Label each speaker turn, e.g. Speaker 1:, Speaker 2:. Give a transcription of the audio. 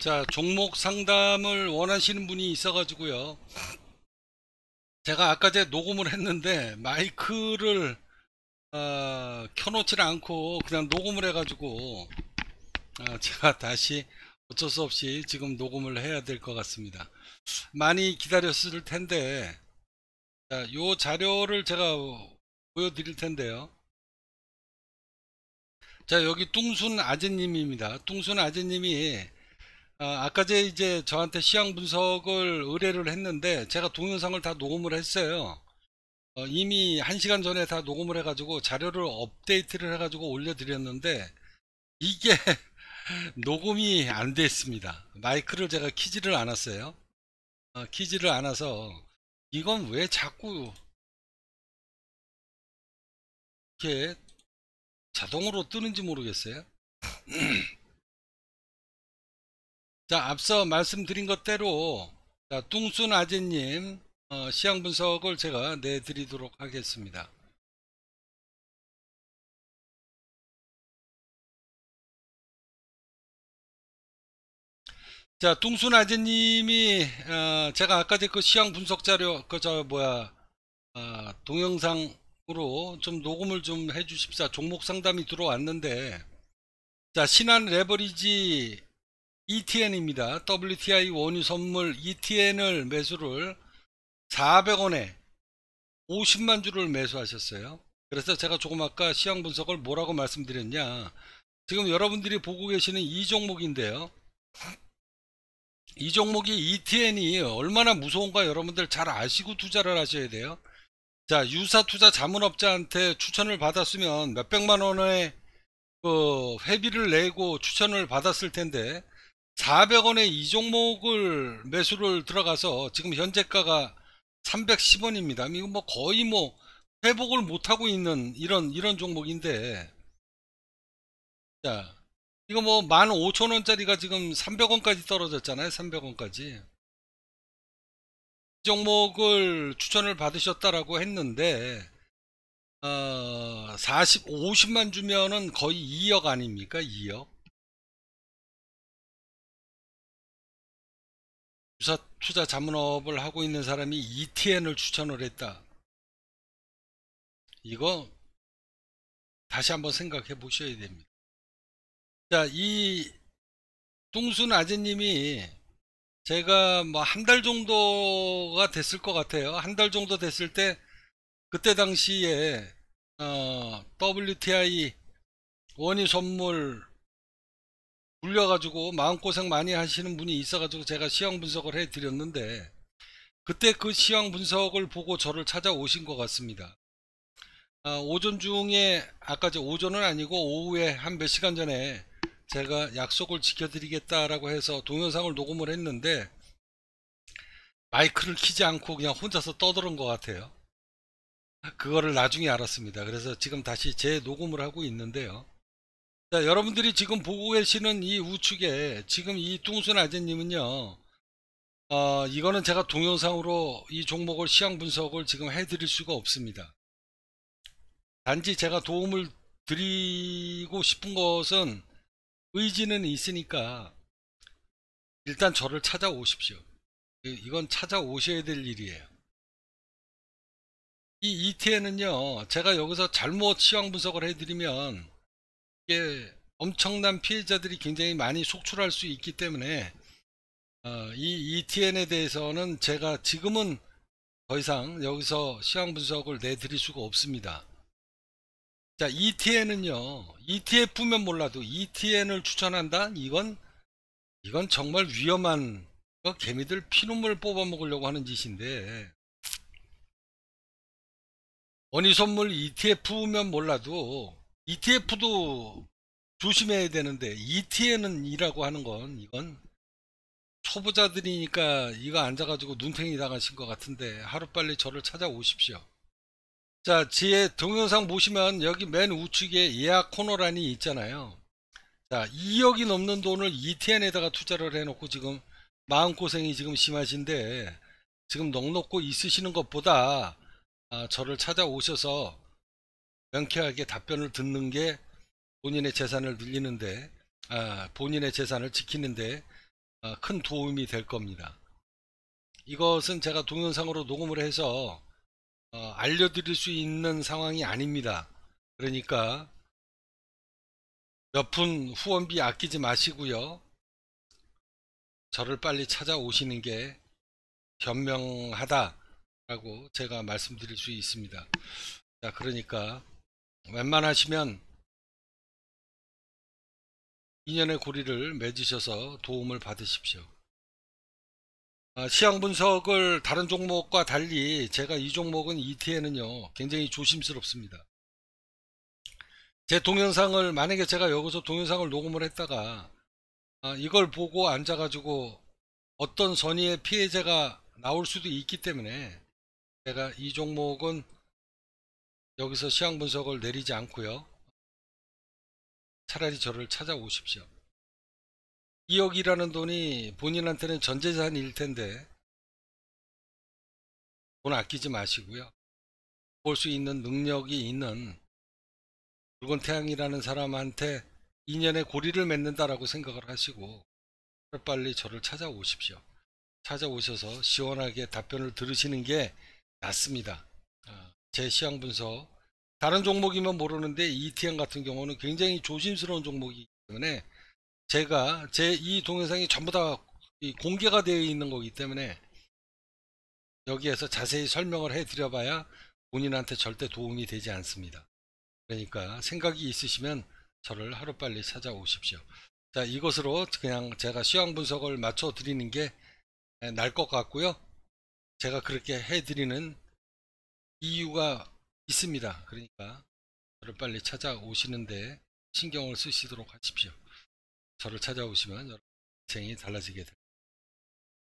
Speaker 1: 자 종목 상담을 원하시는 분이 있어 가지고요 제가 아까 제 녹음을 했는데 마이크를 어, 켜놓질 않고 그냥 녹음을 해 가지고 어, 제가 다시 어쩔 수 없이 지금 녹음을 해야 될 것 같습니다 많이 기다렸을 텐데 자, 요 자료를 제가 보여드릴 텐데요 자 여기 뚱순 아재님입니다 뚱순 아재님이 아, 까제 이제 저한테 시향 분석을 의뢰를 했는데 제가 동영상을 다 녹음을 했어요. 어, 이미 한 시간 전에 다 녹음을 해가지고 자료를 업데이트를 해가지고 올려드렸는데 이게 녹음이 안돼 있습니다. 마이크를 제가 키지를 않았어요. 어, 키지를 않아서 이건 왜 자꾸
Speaker 2: 이렇게 자동으로 뜨는지 모르겠어요.
Speaker 1: 자 앞서 말씀드린 것대로 자, 뚱순 아재님 어, 시향 분석을 제가 내드리도록 하겠습니다. 자, 뚱순 아재님이 어, 제가 아까 그 시향 분석 자료 그저 뭐야 어, 동영상으로 좀 녹음을 좀 해주십사 종목 상담이 들어왔는데 자 신한 레버리지 ETN입니다. WTI 원유 선물 ETN을 매수를 400원에 50만 주를 매수하셨어요. 그래서 제가 조금 아까 시황 분석을 뭐라고 말씀드렸냐. 지금 여러분들이 보고 계시는 이 종목인데요. 이 종목이 ETN이 얼마나 무서운가 여러분들 잘 아시고 투자를 하셔야 돼요. 자, 유사 투자 자문업자한테 추천을 받았으면 몇백만 원의 그 회비를 내고 추천을 받았을 텐데 400원에 이 종목을 매수를 들어가서 지금 현재가가 310원입니다. 이거 뭐 거의 뭐 회복을 못하고 있는 이런 이런 종목인데 자 이거 뭐 15,000원짜리가 지금 300원까지 떨어졌잖아요. 300원까지 이 종목을 추천을 받으셨다라고 했는데 어, 40, 50만 주면은 거의 2억 아닙니까? 2억
Speaker 2: 주사 투자 자문업을 하고 있는 사람이 ETN을 추천을 했다. 이거 다시 한번 생각해 보셔야 됩니다.
Speaker 1: 자, 이 뚱순 아재님이 제가 뭐 한 달 정도가 됐을 것 같아요. 한 달 정도 됐을 때 그때 당시에 어, WTI 원유 선물 물려가지고 마음고생 많이 하시는 분이 있어가지고 제가 시형 분석을 해드렸는데 그때 그시형 분석을 보고 저를 찾아오신 것 같습니다. 아, 오전 중에 아까 제 오전은 아니고 오후에 한 몇 시간 전에 제가 약속을 지켜드리겠다라고 해서 동영상을 녹음을 했는데 마이크를 키지 않고 그냥 혼자서 떠드는 것 같아요. 그거를 나중에 알았습니다. 그래서 지금 다시 재녹음을 하고 있는데요. 자, 여러분들이 지금 보고 계시는 이 우측에 지금 이 뚱순 아재님은요. 어, 이거는 제가 동영상으로 이 종목을 시향 분석을 지금 해드릴 수가 없습니다. 단지 제가 도움을 드리고 싶은 것은 의지는 있으니까 일단 저를 찾아오십시오. 이건 찾아오셔야 될 일이에요. 이 ETN은요, 제가 여기서 잘못 시황 분석을 해드리면 예, 엄청난 피해자들이 굉장히 많이 속출할 수 있기 때문에 어, 이 ETN에 대해서는 제가 지금은 더 이상 여기서 시황 분석을 내드릴 수가 없습니다. 자, ETN은요, ETF면 몰라도 ETN을 추천한다? 이건, 이건 정말 위험한, 개미들 피눈물 뽑아 먹으려고 하는 짓인데, 원유선물 ETF면 몰라도 ETF도 조심해야 되는데 ETN이라고 하는 건 이건 초보자들이니까 이거 앉아가지고 눈탱이 당하신 것 같은데 하루빨리 저를 찾아오십시오. 자, 제 동영상 보시면 여기 맨 우측에 예약 코너란이 있잖아요. 자, 2억이 넘는 돈을 ETN에다가 투자를 해놓고 지금 마음고생이 지금 심하신데 지금 넉넉고 있으시는 것보다 아, 저를 찾아오셔서 명쾌하게 답변을 듣는 게 본인의 재산을 늘리는데 아, 본인의 재산을 지키는데 아, 큰 도움이 될 겁니다. 이것은 제가 동영상으로 녹음을 해서 어, 알려드릴 수 있는 상황이 아닙니다. 그러니까 몇 분 후원비 아끼지 마시고요. 저를 빨리 찾아오시는 게 현명하다라고 제가 말씀드릴 수 있습니다.
Speaker 2: 자, 그러니까 웬만하시면
Speaker 1: 인연의 고리를 맺으셔서 도움을 받으십시오. 아, 시향 분석을 다른 종목과 달리 제가 이 종목은 e t 에는요 굉장히 조심스럽습니다. 제 동영상을 만약에 제가 여기서 동영상을 녹음을 했다가 아, 이걸 보고 앉아가지고 어떤 선의의 피해자가 나올 수도 있기 때문에 제가 이 종목은 여기서 시황 분석을 내리지 않고요. 차라리 저를 찾아오십시오. 2억이라는 돈이 본인한테는 전재산일 텐데
Speaker 2: 돈 아끼지 마시고요. 볼 수 있는
Speaker 1: 능력이 있는 붉은 태양이라는 사람한테 인연의 고리를 맺는다라고 생각을 하시고 빨리 저를 찾아오십시오. 찾아오셔서 시원하게 답변을 들으시는 게 낫습니다. 아. 제시황 분석 다른 종목이면 모르는데 ETN 같은 경우는 굉장히 조심스러운 종목이기 때문에 제가 제 이 동영상이 전부 다 공개가 되어 있는 거기 때문에 여기에서 자세히 설명을 해 드려봐야 본인한테 절대 도움이 되지 않습니다. 그러니까 생각이 있으시면 저를 하루빨리 찾아오십시오. 자 이것으로 그냥 제가 시황 분석을 맞춰 드리는 게 날 것 같고요. 제가 그렇게 해 드리는 이유가 있습니다. 그러니까 저를 빨리 찾아오시는데 신경을 쓰시도록 하십시오.
Speaker 2: 저를 찾아오시면 여러분 생이 달라지게 됩니다.